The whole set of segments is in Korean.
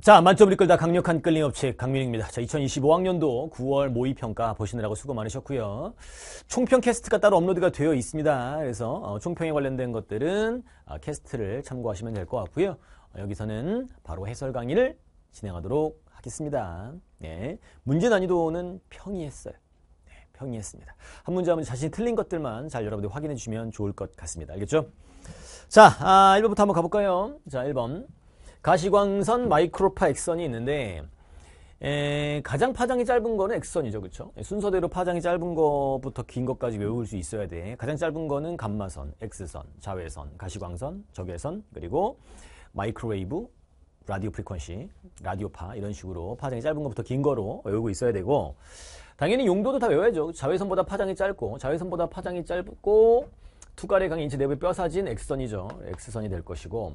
자, 만점을 이끌다 강력한 끌림 업체 강민입니다. 자, 2025학년도 9월 모의 평가 보시느라고 수고 많으셨고요. 총평 캐스트가 따로 업로드가 되어 있습니다. 그래서 어, 총평에 관련된 것들은 어, 캐스트를 참고하시면 될 것 같고요. 어, 여기서는 바로 해설 강의를 진행하도록 하겠습니다. 네, 문제 난이도는 평이했어요. 네, 평이했습니다. 한 문제 한 문제 자신이 틀린 것들만 잘 여러분들 확인해 주시면 좋을 것 같습니다. 알겠죠? 자, 아, 1번부터 한번 가볼까요? 자, 1번. 가시광선 마이크로파 액선이 있는데 에, 가장 파장이 짧은 거는 액선이죠 그쵸 예, 순서대로 파장이 짧은 거부터 긴 것까지 외울 수 있어야 돼 가장 짧은 거는 감마선 엑스선 자외선 가시광선 적외선 그리고 마이크로웨이브 라디오 프리퀀시 라디오파 이런 식으로 파장이 짧은 것부터 긴 거로 외우고 있어야 되고 당연히 용도도 다 외워야죠 자외선보다 파장이 짧고 자외선보다 파장이 짧고 투가레 강 인체 내부의 뼈사진 엑선이죠 엑스선이 될 것이고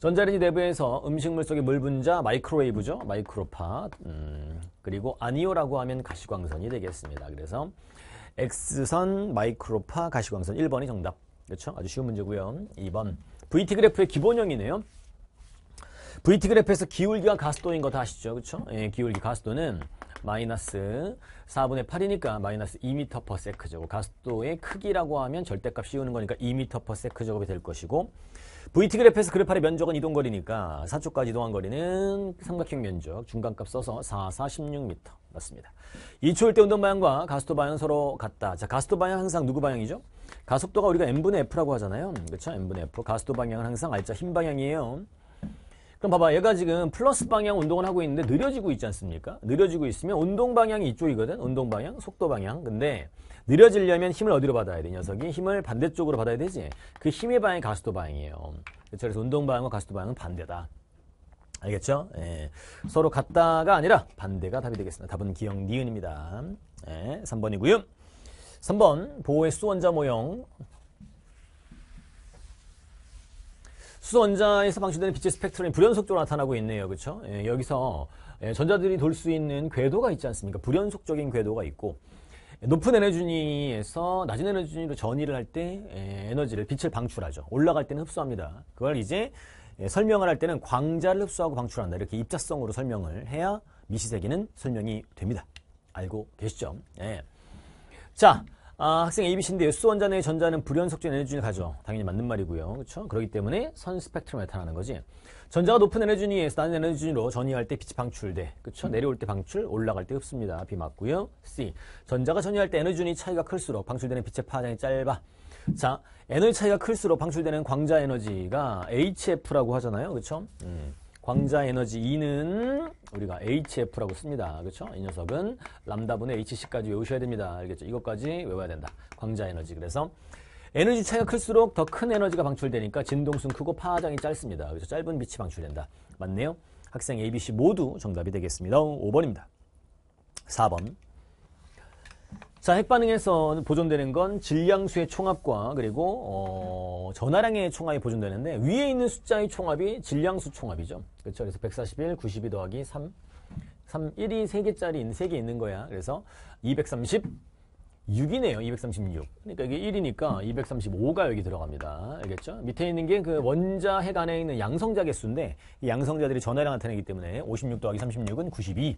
전자레인지 내부에서 음식물 속의 물 분자 마이크로웨이브죠. 마이크로파. 음, 그리고 아니오라고 하면 가시광선이 되겠습니다. 그래서 X선 마이크로파 가시광선 1번이 정답. 그렇죠? 아주 쉬운 문제고요. 2번 VT 그래프의 기본형이네요. VT 그래프에서 기울기와 가스도인거 다 아시죠? 그렇죠? 예, 기울기 가스도는 마이너스 4분의 8이니까 마이너스 2m/s 제곱. 가속도의 크기라고 하면 절대값 씌우는 거니까 2m/s 제곱이 될 것이고 VT 그래프에서 그래파의 면적은 이동거리니까 사초까지 이동한 거리는 삼각형 면적 중간값 써서 4, 4, 16m 맞습니다. 2초일 때 운동 방향과 가속도 방향 서로 같다. 자, 가속도 방향 항상 누구 방향이죠? 가속도가 우리가 m 분의 f라고 하잖아요. 그렇죠? m 분의 f. 가속도 방향은 항상 알짜 흰 방향이에요. 그럼 봐봐 얘가 지금 플러스 방향 운동을 하고 있는데 느려지고 있지 않습니까? 느려지고 있으면 운동 방향이 이쪽이거든 운동 방향 속도 방향 근데 느려지려면 힘을 어디로 받아야 돼 녀석이 힘을 반대쪽으로 받아야 되지 그 힘의 방향이 가속도 방향이에요 그렇죠? 그래서 운동 방향과 가속도 방향은 반대다 알겠죠? 예. 서로 같다가 아니라 반대가 답이 되겠습니다 답은 기억 니은입니다 예, 3번이고요 3번 보호의 수원자 모형 수원자에서 소 방출되는 빛의 스펙트럼이 불연속적으로 나타나고 있네요. 그렇죠? 예, 여기서 예, 전자들이 돌 수 있는 궤도가 있지 않습니까? 불연속적인 궤도가 있고 높은 에너지에서 낮은 에너지로 전이를 할때 예, 에너지를 빛을 방출하죠. 올라갈 때는 흡수합니다. 그걸 이제 예, 설명을 할 때는 광자를 흡수하고 방출한다. 이렇게 입자성으로 설명을 해야 미시세계는 설명이 됩니다. 알고 계시죠? 예. 자, 아, 학생 ABC인데 S 원자의 내 전자는 불연속적 인 에너지를 가져. 당연히 맞는 말이고요. 그렇죠? 그렇기 때문에 선 스펙트럼이 나타나는 거지. 전자가 높은 에너지니에 낮은 에너지로 전이할 때 빛이 방출돼. 그렇죠? 음. 내려올 때 방출, 올라갈 때 흡수입니다. B 맞고요. C. 전자가 전이할 때 에너지니 차이가 클수록 방출되는 빛의 파장이 짧아. 자, 에너지 차이가 클수록 방출되는 광자 에너지가 HF라고 하잖아요. 그렇죠? 음. 광자에너지 e 는 우리가 HF라고 씁니다. 그렇죠? 이 녀석은 람다분의 HC까지 외우셔야 됩니다. 알겠죠? 이것까지 외워야 된다. 광자에너지. 그래서 에너지 차이가 클수록 더 큰 에너지가 방출되니까 진동수는 크고 파장이 짧습니다. 그래서 짧은 빛이 방출된다. 맞네요? 학생 A, B, C 모두 정답이 되겠습니다. 5번입니다. 4번. 자, 핵반응에서 보존되는 건 질량수의 총합과 그리고 어, 전화량의 총합이 보존되는데 위에 있는 숫자의 총합이 질량수 총합이죠. 그렇죠. 그래서 141, 92 더하기 3, 3, 1이 3개짜리 있는 3개 있는 거야. 그래서 2 3 6이네요. 236. 그러니까 이게 1이니까 235가 여기 들어갑니다. 알겠죠? 밑에 있는 게 그 원자 핵 안에 있는 양성자 개수인데 이 양성자들이 전화량 나타내기 때문에 56 더하기 36은 92.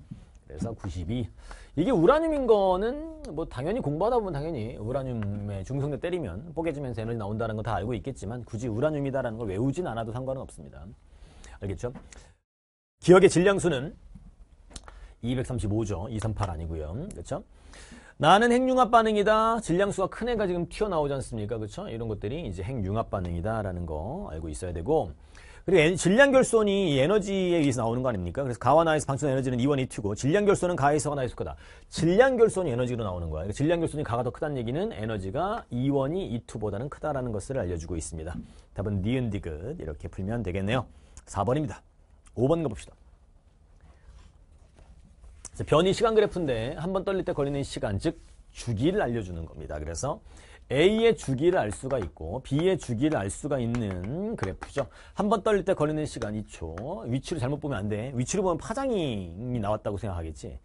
그래서 92. 이게 우라늄인 거는 뭐 당연히 공부하다 보면 당연히 우라늄에 중성도 때리면 뽀개지면서 에너지 나온다는 거 다 알고 있겠지만 굳이 우라늄이다라는 걸 외우진 않아도 상관은 없습니다. 알겠죠? 기억의 질량수는 235죠. 238 아니고요. 그렇죠? 나는 핵융합 반응이다. 질량수가 큰 애가 지금 튀어나오지 않습니까? 그렇죠? 이런 것들이 이제 핵융합 반응이다라는 거 알고 있어야 되고 그리고 질량 결손이 에너지에 의해서 나오는 거 아닙니까? 그래서 가와 나이스 방출 에너지는 이원이투고 질량 결손은 가에서가 나이스 크다. 질량 결손이 에너지로 나오는 거야. 그러니까 질량 결손이 가가 더 크다는 얘기는 에너지가 이원이이투보다는 크다라는 것을 알려주고 있습니다. 답은 니은 디귿 이렇게 풀면 되겠네요. 4번입니다. 5번 가봅시다. 변이 시간 그래프인데 한 번 떨릴 때 걸리는 시간, 즉 주기를 알려주는 겁니다. 그래서 A의 주기를 알 수가 있고 B의 주기를 알 수가 있는 그래프죠. 한 번 떨릴 때 걸리는 시간 2초. 위치를 잘못 보면 안 돼. 위치를 보면 파장이 나왔다고 생각하겠지.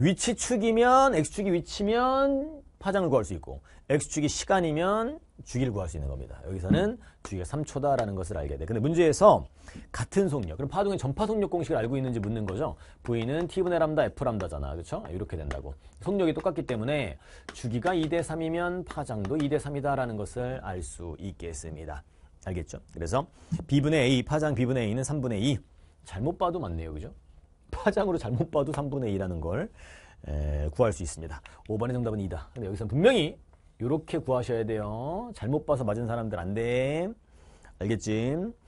위치축이면 X축이 위치면 파장을 구할 수 있고 x축이 시간이면 주기를 구할 수 있는 겁니다. 여기서는 주기가 3초다라는 것을 알게 돼. 근데 문제에서 같은 속력, 그럼 파동의 전파 속력 공식을 알고 있는지 묻는 거죠. V는 T분의 람다, F람다잖아. 그렇죠? 이렇게 된다고. 속력이 똑같기 때문에 주기가 2대 3이면 파장도 2대 3이다라는 것을 알 수 있겠습니다. 알겠죠? 그래서 B분의 A, 파장 B분의 A는 3분의 2. E. 잘못 봐도 맞네요. 그죠? 파장으로 잘못 봐도 3분의 2라는 걸 에, 구할 수 있습니다. 5번의 정답은 2다. 근데 여기서는 분명히 이렇게 구하셔야 돼요. 잘못 봐서 맞은 사람들 안 돼. 알겠지?